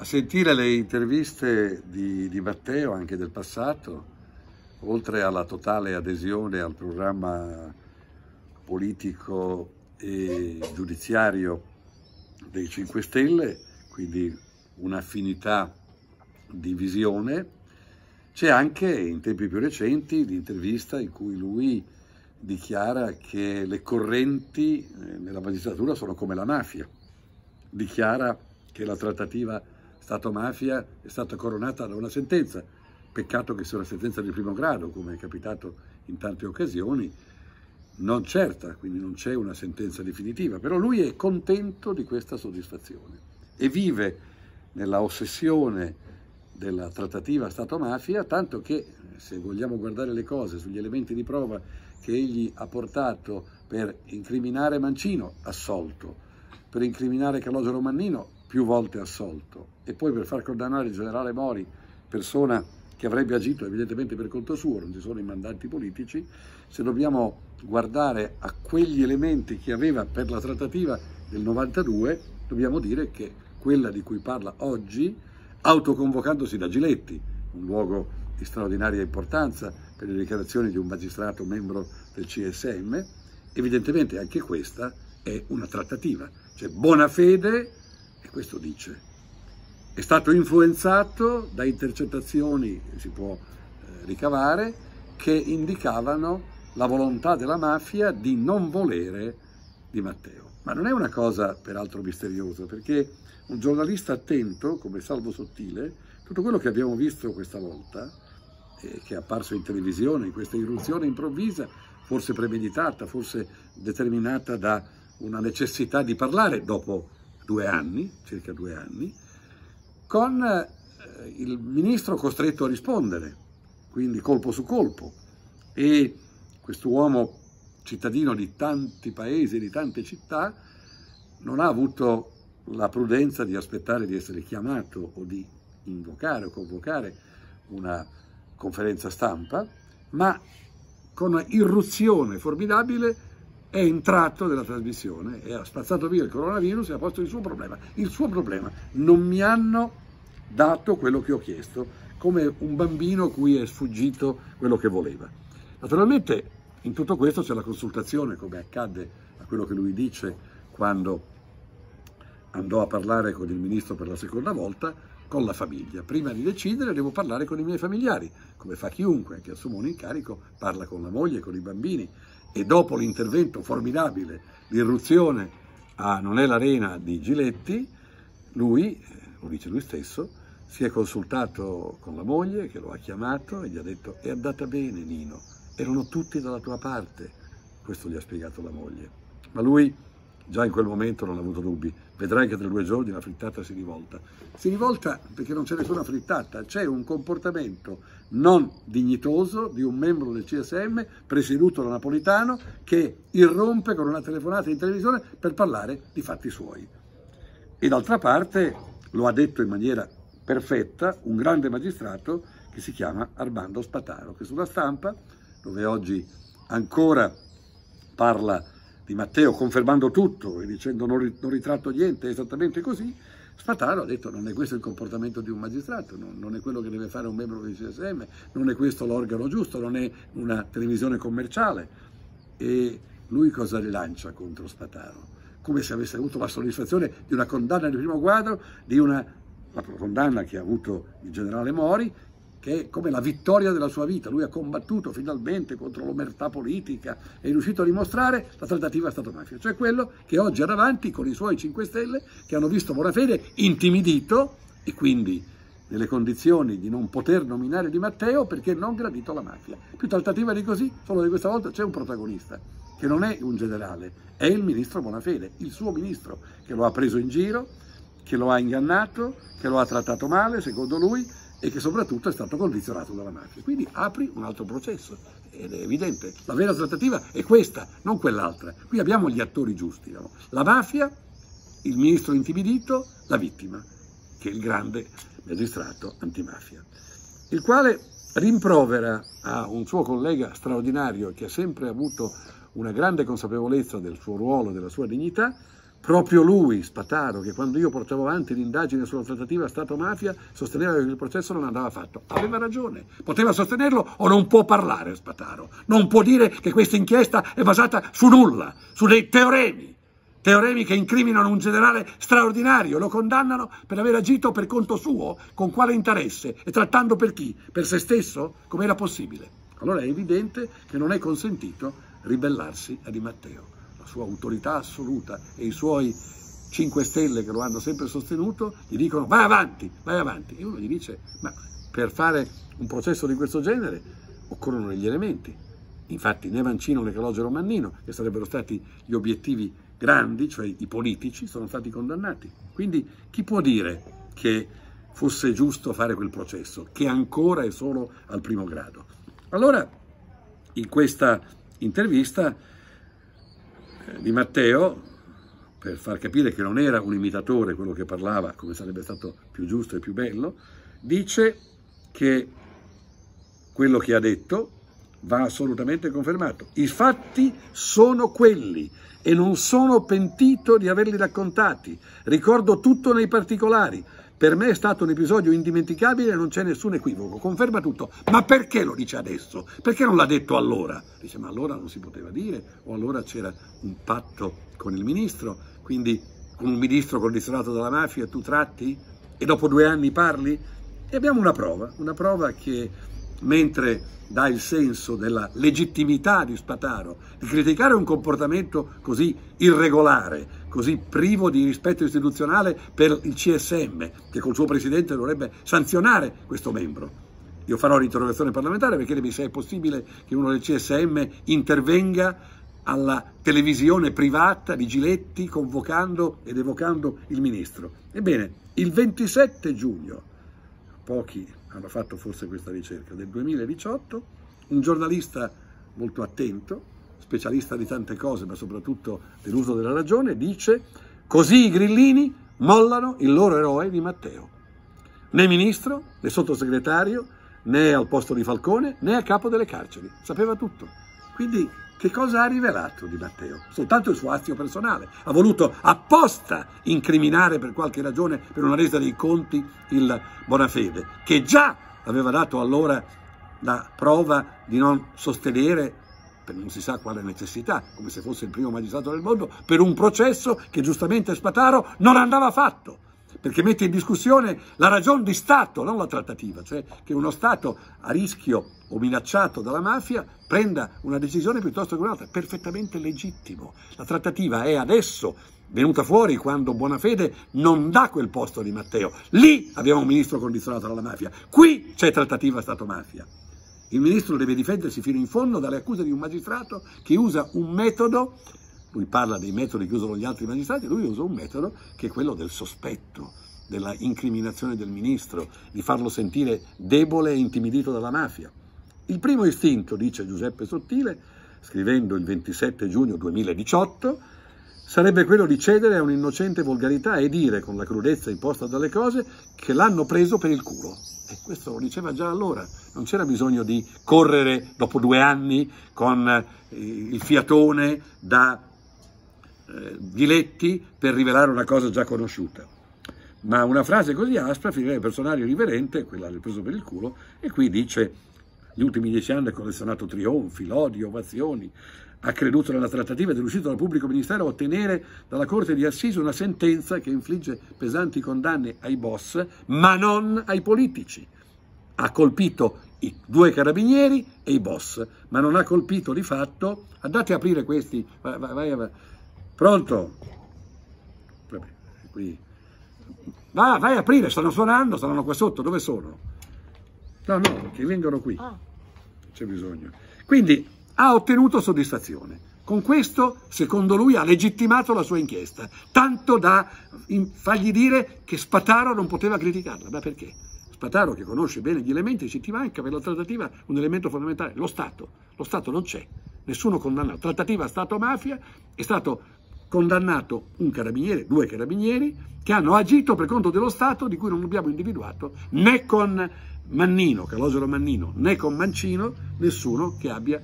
A sentire le interviste di, di Matteo, anche del passato, oltre alla totale adesione al programma politico e giudiziario dei 5 Stelle, quindi un'affinità di visione, c'è anche in tempi più recenti l'intervista in cui lui dichiara che le correnti eh, nella magistratura sono come la mafia, dichiara che la trattativa stato mafia è stata coronata da una sentenza. Peccato che sia una sentenza di primo grado, come è capitato in tante occasioni, non certa, quindi non c'è una sentenza definitiva, però lui è contento di questa soddisfazione e vive nella ossessione della trattativa Stato-mafia, tanto che se vogliamo guardare le cose sugli elementi di prova che egli ha portato per incriminare Mancino, assolto, per incriminare Calogero Mannino, più volte assolto. E poi per far condannare il generale Mori, persona che avrebbe agito evidentemente per conto suo, non ci sono i mandanti politici, se dobbiamo guardare a quegli elementi che aveva per la trattativa del 92, dobbiamo dire che quella di cui parla oggi, autoconvocandosi da Giletti, un luogo di straordinaria importanza per le dichiarazioni di un magistrato membro del CSM, evidentemente anche questa è una trattativa. Cioè buona fede questo dice, è stato influenzato da intercettazioni, si può eh, ricavare, che indicavano la volontà della mafia di non volere di Matteo. Ma non è una cosa peraltro misteriosa, perché un giornalista attento, come Salvo Sottile, tutto quello che abbiamo visto questa volta, eh, che è apparso in televisione, in questa irruzione improvvisa, forse premeditata, forse determinata da una necessità di parlare dopo due anni, circa due anni, con eh, il ministro costretto a rispondere, quindi colpo su colpo, e questo uomo cittadino di tanti paesi, di tante città, non ha avuto la prudenza di aspettare di essere chiamato o di invocare o convocare una conferenza stampa, ma con irruzione formidabile è entrato nella trasmissione e ha spazzato via il coronavirus e ha posto il suo problema. Il suo problema. Non mi hanno dato quello che ho chiesto, come un bambino cui è sfuggito quello che voleva. Naturalmente in tutto questo c'è la consultazione, come accadde a quello che lui dice quando andò a parlare con il ministro per la seconda volta, con la famiglia. Prima di decidere devo parlare con i miei familiari, come fa chiunque che assuma un incarico, parla con la moglie, con i bambini, e dopo l'intervento formidabile, l'irruzione a Non è l'arena di Giletti, lui, eh, lo dice lui stesso, si è consultato con la moglie che lo ha chiamato e gli ha detto è andata bene Nino, erano tutti dalla tua parte, questo gli ha spiegato la moglie. Ma lui già in quel momento non ha avuto dubbi, vedrai che tra due giorni la frittata si rivolta. Si rivolta perché non c'è nessuna frittata, c'è un comportamento non dignitoso di un membro del CSM presieduto da Napolitano che irrompe con una telefonata in televisione per parlare di fatti suoi. E d'altra parte lo ha detto in maniera perfetta un grande magistrato che si chiama Armando Spataro, che sulla stampa, dove oggi ancora parla di Matteo confermando tutto e dicendo non, non ritratto niente, è esattamente così, Spataro ha detto non è questo il comportamento di un magistrato, non, non è quello che deve fare un membro del CSM, non è questo l'organo giusto, non è una televisione commerciale. E lui cosa rilancia contro Spataro? Come se avesse avuto la soddisfazione di una condanna di primo quadro, di una la condanna che ha avuto il generale Mori che è come la vittoria della sua vita, lui ha combattuto finalmente contro l'omertà politica, è riuscito a dimostrare la trattativa stato mafia, cioè quello che oggi era avanti con i suoi 5 Stelle che hanno visto Bonafede intimidito e quindi nelle condizioni di non poter nominare Di Matteo perché non gradito la mafia. Più trattativa di così, solo che questa volta c'è un protagonista, che non è un generale, è il ministro Bonafede, il suo ministro, che lo ha preso in giro, che lo ha ingannato, che lo ha trattato male, secondo lui, e che soprattutto è stato condizionato dalla mafia. Quindi apri un altro processo, ed è evidente. La vera trattativa è questa, non quell'altra. Qui abbiamo gli attori giusti. No? La mafia, il ministro intimidito, la vittima, che è il grande magistrato antimafia, il quale rimprovera a un suo collega straordinario che ha sempre avuto una grande consapevolezza del suo ruolo, e della sua dignità, Proprio lui, Spataro, che quando io portavo avanti l'indagine sulla trattativa Stato-mafia, sosteneva che il processo non andava fatto. Aveva ragione, poteva sostenerlo o non può parlare Spataro, non può dire che questa inchiesta è basata su nulla, su dei teoremi, teoremi che incriminano un generale straordinario, lo condannano per aver agito per conto suo, con quale interesse e trattando per chi? Per se stesso? Com'era possibile? Allora è evidente che non è consentito ribellarsi a Di Matteo la sua autorità assoluta e i suoi 5 Stelle che lo hanno sempre sostenuto, gli dicono vai avanti, vai avanti. E uno gli dice, ma per fare un processo di questo genere occorrono degli elementi. Infatti né Mancino né Calogero Mannino, che sarebbero stati gli obiettivi grandi, cioè i politici, sono stati condannati. Quindi chi può dire che fosse giusto fare quel processo, che ancora è solo al primo grado? Allora, in questa intervista di Matteo, per far capire che non era un imitatore quello che parlava, come sarebbe stato più giusto e più bello, dice che quello che ha detto va assolutamente confermato. I fatti sono quelli e non sono pentito di averli raccontati. Ricordo tutto nei particolari. Per me è stato un episodio indimenticabile, non c'è nessun equivoco, conferma tutto. Ma perché lo dice adesso? Perché non l'ha detto allora? Dice, ma allora non si poteva dire, o allora c'era un patto con il ministro, quindi con un ministro condizionato dalla mafia tu tratti e dopo due anni parli? E abbiamo una prova, una prova che mentre dà il senso della legittimità di Spataro, di criticare un comportamento così irregolare, così privo di rispetto istituzionale per il CSM, che col suo presidente dovrebbe sanzionare questo membro. Io farò l'interrogazione parlamentare per chiedermi se è possibile che uno del CSM intervenga alla televisione privata di Giletti convocando ed evocando il ministro. Ebbene, il 27 giugno, pochi hanno fatto forse questa ricerca, del 2018, un giornalista molto attento, specialista di tante cose, ma soprattutto dell'uso della ragione, dice così i grillini mollano il loro eroe di Matteo. Né ministro, né sottosegretario, né al posto di Falcone, né a capo delle carceri. Sapeva tutto. Quindi che cosa ha rivelato di Matteo? Soltanto il suo astio personale. Ha voluto apposta incriminare per qualche ragione, per una resa dei conti, il Bonafede, che già aveva dato allora la prova di non sostenere per non si sa quale necessità, come se fosse il primo magistrato del mondo, per un processo che giustamente Spataro non andava fatto perché mette in discussione la ragione di Stato, non la trattativa, cioè che uno Stato a rischio o minacciato dalla mafia prenda una decisione piuttosto che un'altra, perfettamente legittimo. La trattativa è adesso venuta fuori quando Buonafede non dà quel posto di Matteo. Lì abbiamo un ministro condizionato dalla mafia, qui c'è trattativa Stato-mafia. Il ministro deve difendersi fino in fondo dalle accuse di un magistrato che usa un metodo, lui parla dei metodi che usano gli altri magistrati, lui usa un metodo che è quello del sospetto, della incriminazione del ministro, di farlo sentire debole e intimidito dalla mafia. Il primo istinto, dice Giuseppe Sottile, scrivendo il 27 giugno 2018, sarebbe quello di cedere a un'innocente volgarità e dire, con la crudezza imposta dalle cose, che l'hanno preso per il culo. E questo lo diceva già allora, non c'era bisogno di correre dopo due anni con eh, il fiatone da eh, Ghiletti per rivelare una cosa già conosciuta. Ma una frase così aspra finirebbe per sonare irriverente, quella del preso per il culo, e qui dice negli ultimi dieci anni ha collezionato trionfi, lodi, ovazioni, ha creduto nella trattativa ed è riuscito dal pubblico ministero a ottenere dalla Corte di Assisi una sentenza che infligge pesanti condanne ai boss, ma non ai politici. Ha colpito i due carabinieri e i boss, ma non ha colpito di fatto. Andate a aprire questi. Vai, vai, vai. Pronto? Vabbè, qui. Va, vai a aprire, stanno suonando, stanno qua sotto. Dove sono? No, no, che vengono qui. Ah c'è bisogno. Quindi ha ottenuto soddisfazione. Con questo, secondo lui, ha legittimato la sua inchiesta, tanto da fargli dire che Spataro non poteva criticarla. Ma perché? Spataro, che conosce bene gli elementi, ci ti manca per la trattativa un elemento fondamentale, lo Stato. Lo Stato non c'è, nessuno condanna. Trattativa Stato-mafia, è stato condannato un carabiniere, due carabinieri, che hanno agito per conto dello Stato di cui non abbiamo individuato né con Mannino, Calogero Mannino, né con Mancino, nessuno che abbia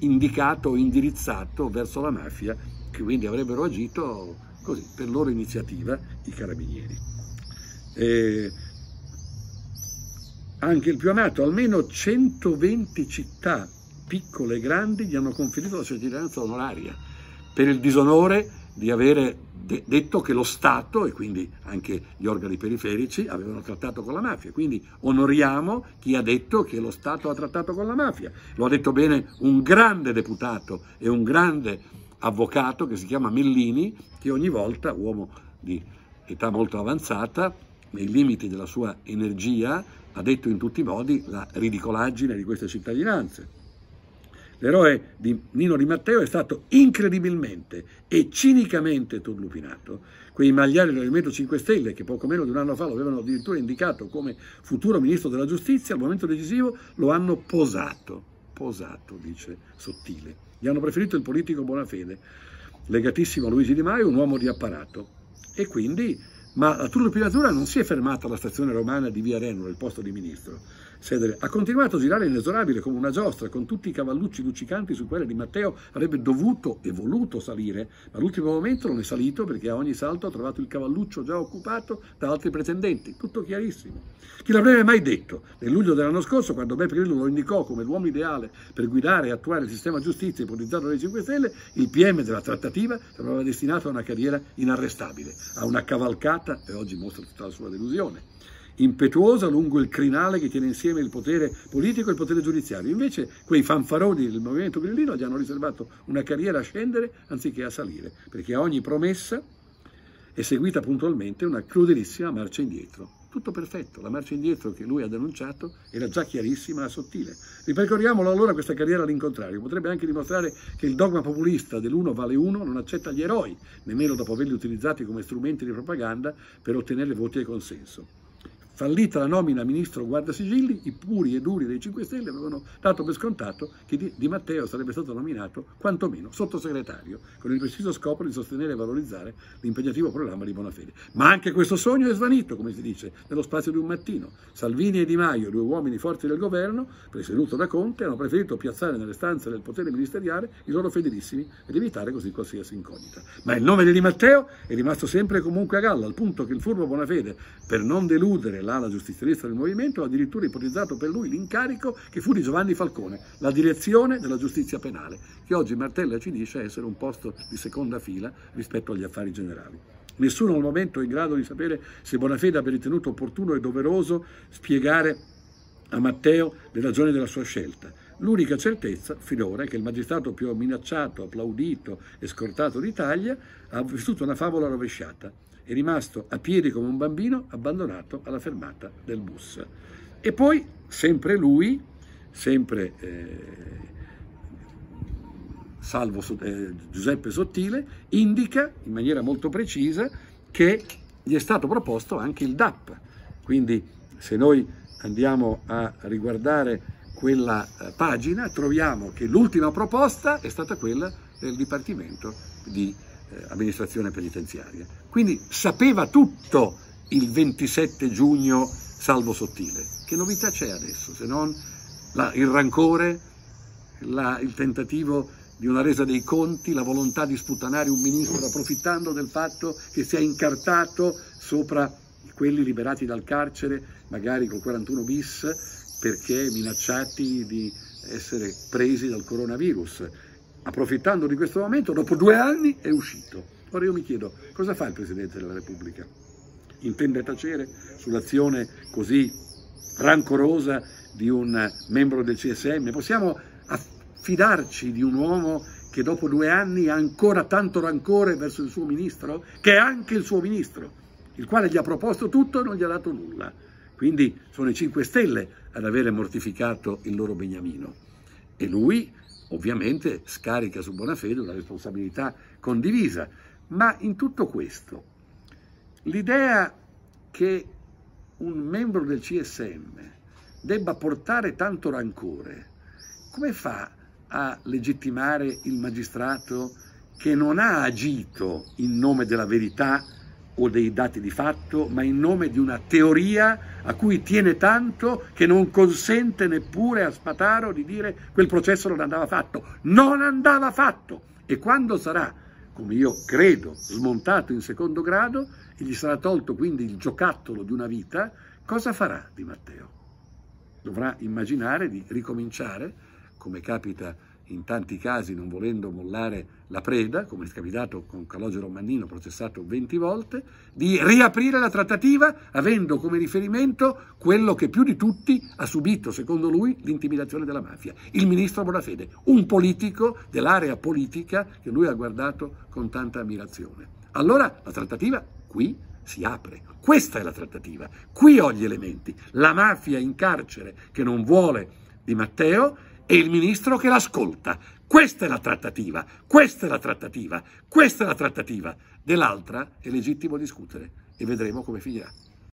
indicato o indirizzato verso la mafia, che quindi avrebbero agito così, per loro iniziativa, i carabinieri. E anche il più amato, almeno 120 città piccole e grandi gli hanno conferito la cittadinanza onoraria per il disonore di avere de- detto che lo Stato e quindi anche gli organi periferici avevano trattato con la mafia. Quindi onoriamo chi ha detto che lo Stato ha trattato con la mafia. Lo ha detto bene un grande deputato e un grande avvocato che si chiama Mellini, che ogni volta, uomo di età molto avanzata, nei limiti della sua energia, ha detto in tutti i modi la ridicolaggine di queste cittadinanze. L'eroe di Nino Di Matteo è stato incredibilmente e cinicamente turlupinato. Quei magliari del Movimento 5 Stelle, che poco meno di un anno fa lo avevano addirittura indicato come futuro ministro della giustizia, al momento decisivo lo hanno posato. Posato, dice Sottile. Gli hanno preferito il politico Bonafede, legatissimo a Luigi Di Maio, un uomo di apparato. E quindi ma la turlupinatura non si è fermata alla stazione romana di Via Renulo, nel posto di ministro sedere. Ha continuato a girare inesorabile come una giostra, con tutti i cavallucci luccicanti su quelle di Matteo. Avrebbe dovuto e voluto salire, ma all'ultimo momento non è salito perché a ogni salto ha trovato il cavalluccio già occupato da altri pretendenti. Tutto chiarissimo. Chi l'avrebbe mai detto? Nel luglio dell'anno scorso, quando Beppe Grillo lo indicò come l'uomo ideale per guidare e attuare il sistema giustizia ipotizzato dalle 5 Stelle, il PM della trattativa sembrava destinato a una carriera inarrestabile, a una cavalcata, e oggi mostra tutta la sua delusione impetuosa lungo il crinale che tiene insieme il potere politico e il potere giudiziario. Invece quei fanfaroni del movimento grillino gli hanno riservato una carriera a scendere anziché a salire, perché a ogni promessa è seguita puntualmente una crudelissima marcia indietro. Tutto perfetto, la marcia indietro che lui ha denunciato era già chiarissima e sottile. Ripercorriamolo allora questa carriera all'incontrario. Potrebbe anche dimostrare che il dogma populista dell'uno vale uno non accetta gli eroi, nemmeno dopo averli utilizzati come strumenti di propaganda per ottenere voti e consenso. Fallita la nomina a ministro guardasigilli, i puri e duri dei 5 Stelle avevano dato per scontato che Di Matteo sarebbe stato nominato quantomeno sottosegretario, con il preciso scopo di sostenere e valorizzare l'impegnativo programma di Bonafede. Ma anche questo sogno è svanito, come si dice, nello spazio di un mattino. Salvini e Di Maio, due uomini forti del governo, presieduto da Conte, hanno preferito piazzare nelle stanze del potere ministeriale i loro fedelissimi ed evitare così qualsiasi incognita. Ma il nome di Di Matteo è rimasto sempre e comunque a galla, al punto che il furbo Bonafede, per non deludere l'ala giustizialista del movimento, ha addirittura ipotizzato per lui l'incarico che fu di Giovanni Falcone, la direzione della giustizia penale, che oggi Martella ci dice essere un posto di seconda fila rispetto agli affari generali. Nessuno al momento è in grado di sapere se Bonafede abbia ritenuto opportuno e doveroso spiegare a Matteo le ragioni della sua scelta. L'unica certezza finora è che il magistrato più minacciato, applaudito e scortato d'Italia ha vissuto una favola rovesciata è rimasto a piedi come un bambino abbandonato alla fermata del bus. E poi, sempre lui, sempre eh, salvo, eh, Giuseppe Sottile, indica in maniera molto precisa che gli è stato proposto anche il DAP. Quindi se noi andiamo a riguardare quella eh, pagina troviamo che l'ultima proposta è stata quella del Dipartimento di eh, amministrazione penitenziaria. Quindi sapeva tutto il 27 giugno Salvo Sottile. Che novità c'è adesso se non la, il rancore, la, il tentativo di una resa dei conti, la volontà di sputtanare un ministro approfittando del fatto che si è incartato sopra quelli liberati dal carcere, magari col 41 bis, perché minacciati di essere presi dal coronavirus. Approfittando di questo momento, dopo due anni è uscito. Ora io mi chiedo, cosa fa il Presidente della Repubblica? Intende tacere sull'azione così rancorosa di un membro del CSM? Possiamo affidarci di un uomo che dopo due anni ha ancora tanto rancore verso il suo ministro, che è anche il suo ministro, il quale gli ha proposto tutto e non gli ha dato nulla. Quindi sono i 5 Stelle ad avere mortificato il loro beniamino. E lui ovviamente scarica su buona fede una responsabilità condivisa. Ma in tutto questo, l'idea che un membro del CSM debba portare tanto rancore, come fa a legittimare il magistrato che non ha agito in nome della verità o dei dati di fatto, ma in nome di una teoria a cui tiene tanto che non consente neppure a Spataro di dire quel processo non andava fatto. Non andava fatto! E quando sarà come io credo, smontato in secondo grado e gli sarà tolto quindi il giocattolo di una vita, cosa farà di Matteo? Dovrà immaginare di ricominciare, come capita in tanti casi non volendo mollare la preda, come è capitato con Calogero Mannino, processato 20 volte, di riaprire la trattativa avendo come riferimento quello che più di tutti ha subito, secondo lui, l'intimidazione della mafia, il ministro Bonafede, un politico dell'area politica che lui ha guardato con tanta ammirazione. Allora la trattativa qui si apre. Questa è la trattativa. Qui ho gli elementi. La mafia in carcere che non vuole di Matteo e il ministro che l'ascolta. Questa è la trattativa, questa è la trattativa, questa è la trattativa. Dell'altra è legittimo discutere e vedremo come finirà.